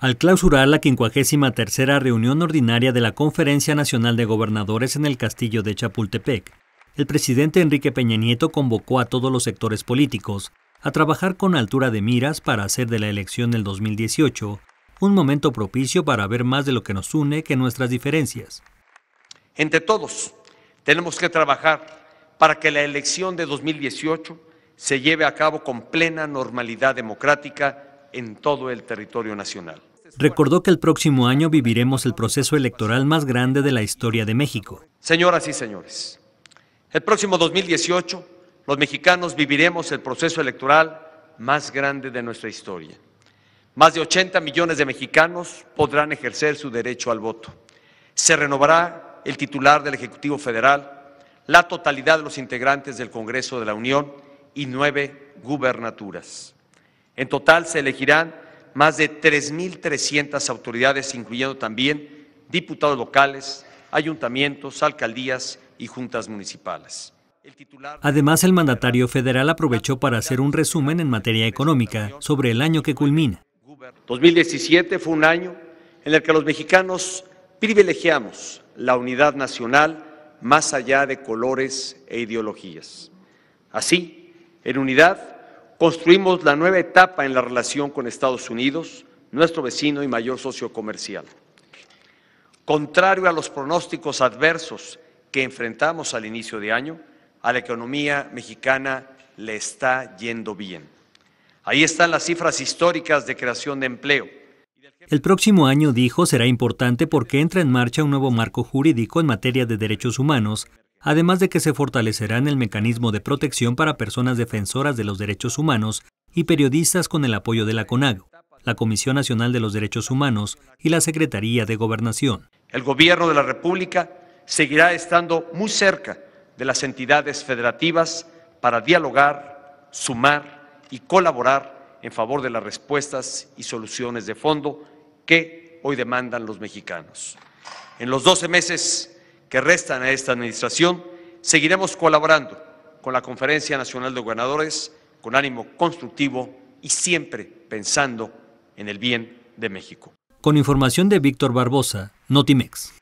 al clausurar la 53 reunión ordinaria de la Conferencia Nacional de Gobernadores en el Castillo de Chapultepec, el presidente Enrique Peña Nieto convocó a todos los sectores políticos a trabajar con altura de miras para hacer de la elección del 2018 un momento propicio para ver más de lo que nos une que nuestras diferencias. Entre todos, tenemos que trabajar para que la elección de 2018 se lleve a cabo con plena normalidad democrática en todo el territorio nacional recordó que el próximo año viviremos el proceso electoral más grande de la historia de México. Señoras y señores, el próximo 2018 los mexicanos viviremos el proceso electoral más grande de nuestra historia. Más de 80 millones de mexicanos podrán ejercer su derecho al voto. Se renovará el titular del Ejecutivo Federal, la totalidad de los integrantes del Congreso de la Unión y nueve gubernaturas. En total se elegirán más de 3.300 autoridades, incluyendo también diputados locales, ayuntamientos, alcaldías y juntas municipales. Además, el mandatario federal aprovechó para hacer un resumen en materia económica sobre el año que culmina. 2017 fue un año en el que los mexicanos privilegiamos la unidad nacional más allá de colores e ideologías. Así, en unidad construimos la nueva etapa en la relación con Estados Unidos, nuestro vecino y mayor socio comercial. Contrario a los pronósticos adversos que enfrentamos al inicio de año, a la economía mexicana le está yendo bien. Ahí están las cifras históricas de creación de empleo. El próximo año, dijo, será importante porque entra en marcha un nuevo marco jurídico en materia de derechos humanos además de que se fortalecerán el mecanismo de protección para personas defensoras de los derechos humanos y periodistas con el apoyo de la CONAGO, la Comisión Nacional de los Derechos Humanos y la Secretaría de Gobernación. El Gobierno de la República seguirá estando muy cerca de las entidades federativas para dialogar, sumar y colaborar en favor de las respuestas y soluciones de fondo que hoy demandan los mexicanos. En los 12 meses que restan a esta administración, seguiremos colaborando con la Conferencia Nacional de Gobernadores con ánimo constructivo y siempre pensando en el bien de México. Con información de Víctor Barbosa, Notimex.